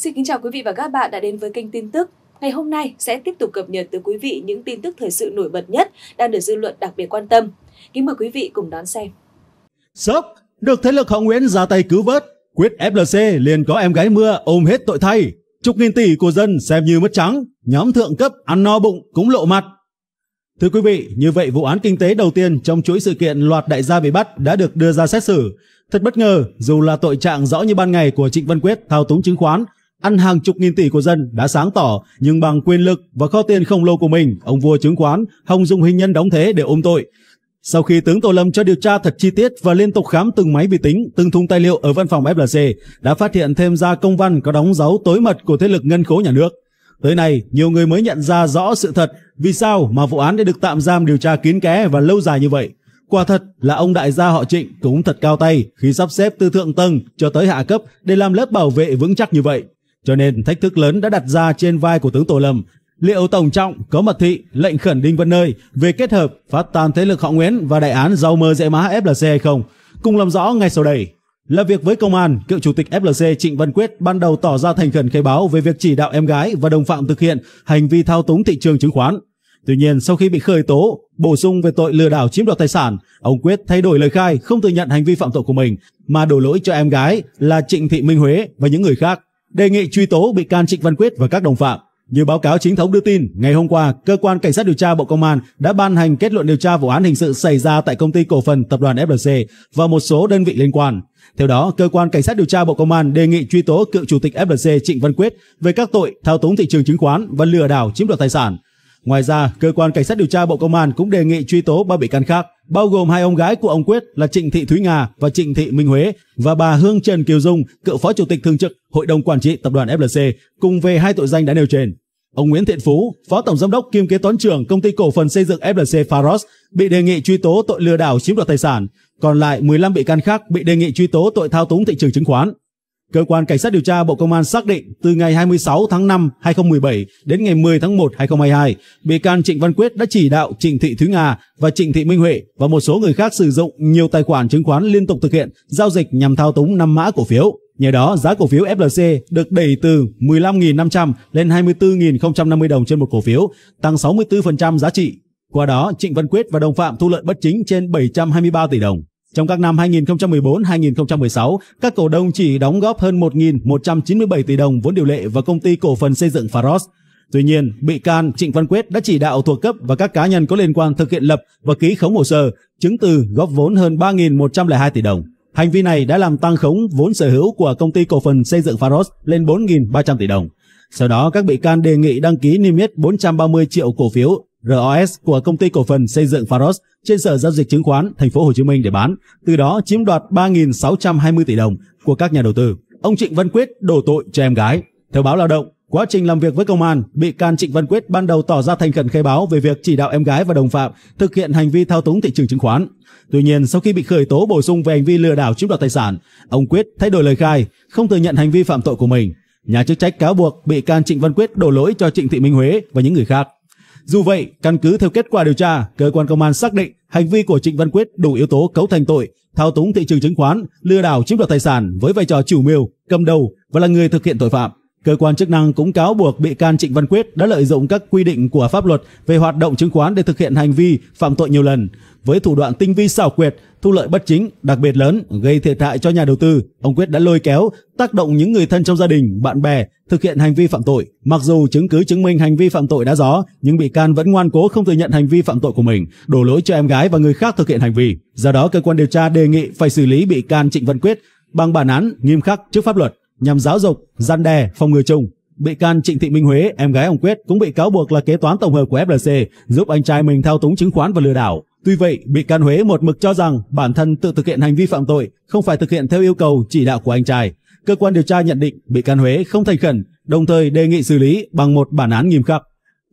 Xin kính chào quý vị và các bạn đã đến với kênh tin tức. Ngày hôm nay sẽ tiếp tục cập nhật tới quý vị những tin tức thời sự nổi bật nhất đang được dư luận đặc biệt quan tâm. Kính mời quý vị cùng đón xem. Sốc, được thế lực họ Nguyễn ra tay cứu vớt, quyết FLC liền có em gái mưa ôm hết tội thay. Chục nghìn tỷ của dân xem như mất trắng, nhóm thượng cấp ăn no bụng cũng lộ mặt. Thưa quý vị, như vậy vụ án kinh tế đầu tiên trong chuỗi sự kiện loạt đại gia bị bắt đã được đưa ra xét xử. Thật bất ngờ, dù là tội trạng rõ như ban ngày của Trịnh Văn Quyết thao túng chứng khoán, ăn hàng chục nghìn tỷ của dân đã sáng tỏ, nhưng bằng quyền lực và kho tiền khổng lồ của mình, ông vua chứng khoán Hồng dùng hình nhân đóng thế để ôm tội. Sau khi tướng Tô Lâm cho điều tra thật chi tiết và liên tục khám từng máy vi tính, từng thùng tài liệu ở văn phòng FLC, đã phát hiện thêm ra công văn có đóng dấu tối mật của thế lực ngân khố nhà nước. Tới nay, nhiều người mới nhận ra rõ sự thật vì sao mà vụ án đã được tạm giam điều tra kín kẽ và lâu dài như vậy. Quả thật là ông đại gia họ Trịnh cũng thật cao tay khi sắp xếp từ thượng tầng cho tới hạ cấp để làm lớp bảo vệ vững chắc như vậy. Cho nên thách thức lớn đã đặt ra trên vai của tướng Tô Lâm. Liệu Tổng Trọng có mật thị lệnh khẩn Đinh Văn Nơi về kết hợp phát tan thế lực họ Nguyễn và đại án giàu mơ dễ má FLC hay không? Cùng làm rõ ngay sau đây. Làm việc với công an, cựu chủ tịch FLC Trịnh Văn Quyết ban đầu tỏ ra thành khẩn khai báo về việc chỉ đạo em gái và đồng phạm thực hiện hành vi thao túng thị trường chứng khoán. Tuy nhiên, sau khi bị khởi tố, bổ sung về tội lừa đảo chiếm đoạt tài sản, ông Quyết thay đổi lời khai, không thừa nhận hành vi phạm tội của mình mà đổ lỗi cho em gái là Trịnh Thị Minh Huế và những người khác đề nghị truy tố bị can Trịnh Văn Quyết và các đồng phạm. Như báo cáo chính thống đưa tin, ngày hôm qua, cơ quan cảnh sát điều tra Bộ Công an đã ban hành kết luận điều tra vụ án hình sự xảy ra tại công ty cổ phần tập đoàn FLC và một số đơn vị liên quan. Theo đó, cơ quan cảnh sát điều tra Bộ Công an đề nghị truy tố cựu chủ tịch FLC Trịnh Văn Quyết về các tội thao túng thị trường chứng khoán và lừa đảo chiếm đoạt tài sản, Ngoài ra, cơ quan cảnh sát điều tra Bộ Công an cũng đề nghị truy tố ba bị can khác, bao gồm hai ông gái của ông Quyết là Trịnh Thị Thúy Nga và Trịnh Thị Minh Huế và bà Hương Trần Kiều Dung, cựu phó chủ tịch thường trực Hội đồng quản trị tập đoàn FLC cùng về hai tội danh đã nêu trên. Ông Nguyễn Thiện Phú, Phó Tổng Giám đốc kiêm kế toán trưởng Công ty Cổ phần Xây dựng FLC faros bị đề nghị truy tố tội lừa đảo chiếm đoạt tài sản, còn lại 15 bị can khác bị đề nghị truy tố tội thao túng thị trường chứng khoán. Cơ quan Cảnh sát điều tra Bộ Công an xác định từ ngày 26 tháng 5 2017 đến ngày 10 tháng 1 2022, bị can Trịnh Văn Quyết đã chỉ đạo Trịnh Thị Thúy Nga và Trịnh Thị Minh Huệ và một số người khác sử dụng nhiều tài khoản chứng khoán liên tục thực hiện giao dịch nhằm thao túng năm mã cổ phiếu. Nhờ đó, giá cổ phiếu FLC được đẩy từ 15.500 lên 24.050 đồng trên một cổ phiếu, tăng 64% giá trị. Qua đó, Trịnh Văn Quyết và đồng phạm thu lợi bất chính trên 723 tỷ đồng. Trong các năm 2014-2016, các cổ đông chỉ đóng góp hơn 1.197 tỷ đồng vốn điều lệ vào công ty cổ phần xây dựng Faros. Tuy nhiên, bị can Trịnh Văn Quyết đã chỉ đạo thuộc cấp và các cá nhân có liên quan thực hiện lập và ký khống hồ sơ, chứng từ góp vốn hơn 3.102 tỷ đồng. Hành vi này đã làm tăng khống vốn sở hữu của công ty cổ phần xây dựng Faros lên 4.300 tỷ đồng. Sau đó, các bị can đề nghị đăng ký niêm yết 430 triệu cổ phiếu ROS của công ty cổ phần xây dựng Faros trên sở giao dịch chứng khoán Thành phố Hồ Chí Minh để bán, từ đó chiếm đoạt 3.620 tỷ đồng của các nhà đầu tư. Ông Trịnh Văn Quyết đổ tội cho em gái. Theo báo Lao động, quá trình làm việc với công an, bị can Trịnh Văn Quyết ban đầu tỏ ra thành khẩn khai báo về việc chỉ đạo em gái và đồng phạm thực hiện hành vi thao túng thị trường chứng khoán. Tuy nhiên, sau khi bị khởi tố bổ sung về hành vi lừa đảo chiếm đoạt tài sản, ông Quyết thay đổi lời khai, không thừa nhận hành vi phạm tội của mình. Nhà chức trách cáo buộc bị can Trịnh Văn Quyết đổ lỗi cho Trịnh Thị Minh Huế và những người khác. Dù vậy, căn cứ theo kết quả điều tra, cơ quan công an xác định hành vi của Trịnh Văn Quyết đủ yếu tố cấu thành tội thao túng thị trường chứng khoán, lừa đảo chiếm đoạt tài sản với vai trò chủ mưu, cầm đầu và là người thực hiện tội phạm. Cơ quan chức năng cũng cáo buộc bị can Trịnh Văn Quyết đã lợi dụng các quy định của pháp luật về hoạt động chứng khoán để thực hiện hành vi phạm tội nhiều lần, với thủ đoạn tinh vi xảo quyệt, thu lợi bất chính đặc biệt lớn gây thiệt hại cho nhà đầu tư. Ông Quyết đã lôi kéo, tác động những người thân trong gia đình, bạn bè thực hiện hành vi phạm tội. Mặc dù chứng cứ chứng minh hành vi phạm tội đã rõ, nhưng bị can vẫn ngoan cố không thừa nhận hành vi phạm tội của mình, đổ lỗi cho em gái và người khác thực hiện hành vi. Do đó cơ quan điều tra đề nghị phải xử lý bị can Trịnh Văn Quyết bằng bản án nghiêm khắc trước pháp luật nhằm giáo dục, gian đe, phòng ngừa chung. Bị can Trịnh Thị Minh Huế, em gái ông Quyết cũng bị cáo buộc là kế toán tổng hợp của FLC, giúp anh trai mình thao túng chứng khoán và lừa đảo. Tuy vậy, bị can Huế một mực cho rằng bản thân tự thực hiện hành vi phạm tội, không phải thực hiện theo yêu cầu chỉ đạo của anh trai. Cơ quan điều tra nhận định bị can Huế không thành khẩn, đồng thời đề nghị xử lý bằng một bản án nghiêm khắc.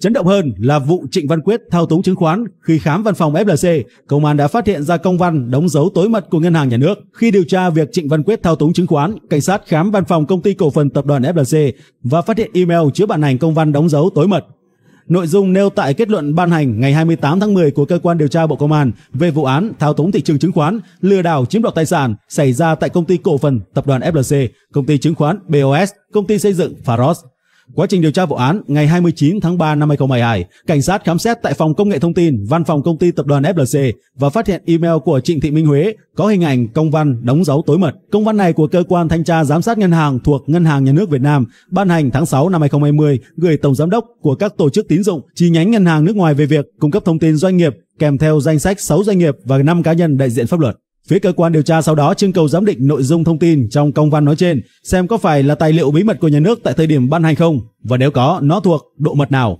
Chấn động hơn là vụ Trịnh Văn Quyết thao túng chứng khoán khi khám văn phòng FLC, công an đã phát hiện ra công văn đóng dấu tối mật của ngân hàng nhà nước. Khi điều tra việc Trịnh Văn Quyết thao túng chứng khoán, cảnh sát khám văn phòng công ty cổ phần tập đoàn FLC và phát hiện email chứa bản hành công văn đóng dấu tối mật. Nội dung nêu tại kết luận ban hành ngày 28 tháng 10 của cơ quan điều tra Bộ Công an về vụ án thao túng thị trường chứng khoán, lừa đảo chiếm đoạt tài sản xảy ra tại công ty cổ phần tập đoàn FLC, công ty chứng khoán BOS, công ty xây dựng Faros. Quá trình điều tra vụ án, ngày 29 tháng 3 năm 2022, cảnh sát khám xét tại phòng công nghệ thông tin, văn phòng công ty tập đoàn FLC và phát hiện email của Trịnh Thị Minh Huế có hình ảnh công văn đóng dấu tối mật. Công văn này của cơ quan thanh tra giám sát ngân hàng thuộc Ngân hàng Nhà nước Việt Nam ban hành tháng 6 năm 2020 gửi tổng giám đốc của các tổ chức tín dụng chi nhánh ngân hàng nước ngoài về việc cung cấp thông tin doanh nghiệp kèm theo danh sách 6 doanh nghiệp và 5 cá nhân đại diện pháp luật. Phía cơ quan điều tra sau đó trưng cầu giám định nội dung thông tin trong công văn nói trên xem có phải là tài liệu bí mật của nhà nước tại thời điểm ban hành không và nếu có, nó thuộc độ mật nào.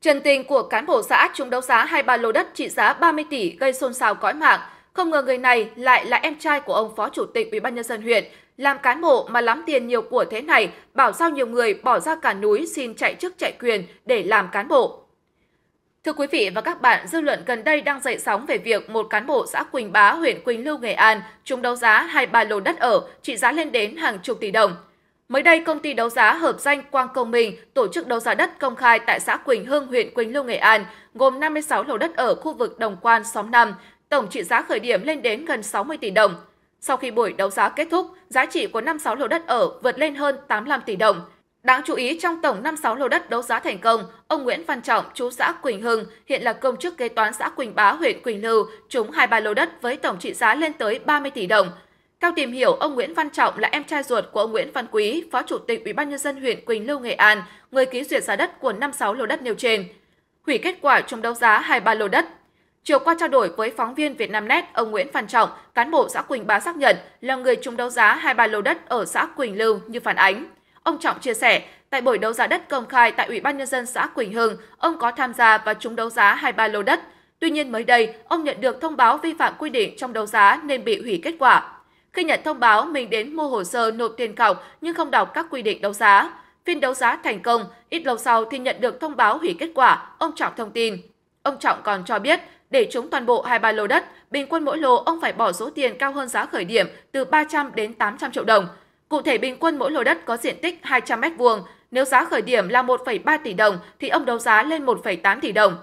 Trần tình của cán bộ xã trúng đấu giá hai ba lô đất trị giá 30 tỷ gây xôn xao cõi mạng. Không ngờ người này lại là em trai của ông phó chủ tịch Ủy ban nhân dân huyện, làm cán bộ mà lắm tiền nhiều của thế này, bảo sao nhiều người bỏ ra cả núi xin chạy chức chạy quyền để làm cán bộ. Thưa quý vị và các bạn, dư luận gần đây đang dậy sóng về việc một cán bộ xã Quỳnh Bá, huyện Quỳnh Lưu, Nghệ An trúng đấu giá hai ba lô đất ở trị giá lên đến hàng chục tỷ đồng. Mới đây, công ty đấu giá hợp danh Quang Công Minh tổ chức đấu giá đất công khai tại xã Quỳnh Hưng, huyện Quỳnh Lưu, Nghệ An, gồm 56 lô đất ở khu vực Đồng Quan, xóm 5, tổng trị giá khởi điểm lên đến gần 60 tỷ đồng. Sau khi buổi đấu giá kết thúc, giá trị của 56 lô đất ở vượt lên hơn 85 tỷ đồng – Đáng chú ý, trong tổng 56 lô đất đấu giá thành công, ông Nguyễn Văn Trọng, chú xã Quỳnh Hưng, hiện là công chức kế toán xã Quỳnh Bá, huyện Quỳnh Lưu, trúng 23 lô đất với tổng trị giá lên tới 30 tỷ đồng. Theo tìm hiểu, ông Nguyễn Văn Trọng là em trai ruột của ông Nguyễn Văn Quý, Phó Chủ tịch Ủy ban nhân dân huyện Quỳnh Lưu, Nghệ An, người ký duyệt giá đất của 56 lô đất nêu trên. Hủy kết quả trong đấu giá 23 lô đất. Chiều qua trao đổi với phóng viên Vietnamnet, ông Nguyễn Văn Trọng, cán bộ xã Quỳnh Bá xác nhận là người trúng đấu giá 23 lô đất ở xã Quỳnh Lưu như phản ánh. Ông Trọng chia sẻ, tại buổi đấu giá đất công khai tại Ủy ban Nhân dân xã Quỳnh Hưng, ông có tham gia và trúng đấu giá 23 lô đất. Tuy nhiên mới đây, ông nhận được thông báo vi phạm quy định trong đấu giá nên bị hủy kết quả. Khi nhận thông báo, mình đến mua hồ sơ nộp tiền cọc nhưng không đọc các quy định đấu giá. Phiên đấu giá thành công, ít lâu sau thì nhận được thông báo hủy kết quả, ông Trọng thông tin. Ông Trọng còn cho biết, để trúng toàn bộ 23 lô đất, bình quân mỗi lô ông phải bỏ số tiền cao hơn giá khởi điểm từ 300 đến 800 triệu đồng. Cụ thể bình quân mỗi lô đất có diện tích 200 m2, nếu giá khởi điểm là 1,3 tỷ đồng thì ông đấu giá lên 1,8 tỷ đồng.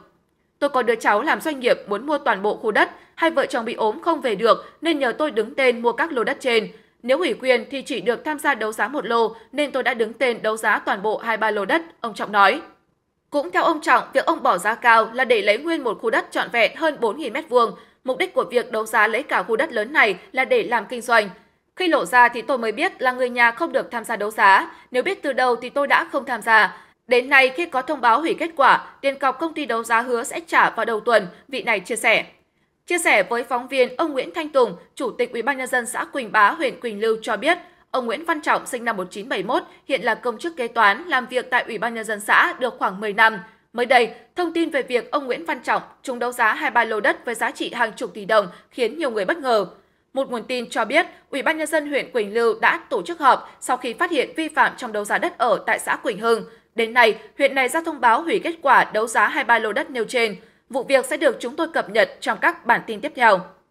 Tôi có đứa cháu làm doanh nghiệp muốn mua toàn bộ khu đất, hai vợ chồng bị ốm không về được nên nhờ tôi đứng tên mua các lô đất trên. Nếu ủy quyền thì chỉ được tham gia đấu giá một lô nên tôi đã đứng tên đấu giá toàn bộ hai ba lô đất, ông Trọng nói. Cũng theo ông Trọng, việc ông bỏ giá cao là để lấy nguyên một khu đất trọn vẹn hơn 4.000 m2. Mục đích của việc đấu giá lấy cả khu đất lớn này là để làm kinh doanh – khi lộ ra thì tôi mới biết là người nhà không được tham gia đấu giá, nếu biết từ đầu thì tôi đã không tham gia. Đến nay khi có thông báo hủy kết quả, tiền cọc công ty đấu giá hứa sẽ trả vào đầu tuần, vị này chia sẻ. Chia sẻ với phóng viên, ông Nguyễn Thanh Tùng, Chủ tịch UBND xã Quỳnh Bá, huyện Quỳnh Lưu cho biết, ông Nguyễn Văn Trọng sinh năm 1971, hiện là công chức kế toán, làm việc tại Ủy ban Nhân dân xã được khoảng 10 năm. Mới đây, thông tin về việc ông Nguyễn Văn Trọng trúng đấu giá hai ba lô đất với giá trị hàng chục tỷ đồng khiến nhiều người bất ngờ. Một nguồn tin cho biết, Ủy ban nhân dân huyện Quỳnh Lưu đã tổ chức họp sau khi phát hiện vi phạm trong đấu giá đất ở tại xã Quỳnh Hưng. Đến nay, huyện này ra thông báo hủy kết quả đấu giá 23 lô đất nêu trên. Vụ việc sẽ được chúng tôi cập nhật trong các bản tin tiếp theo.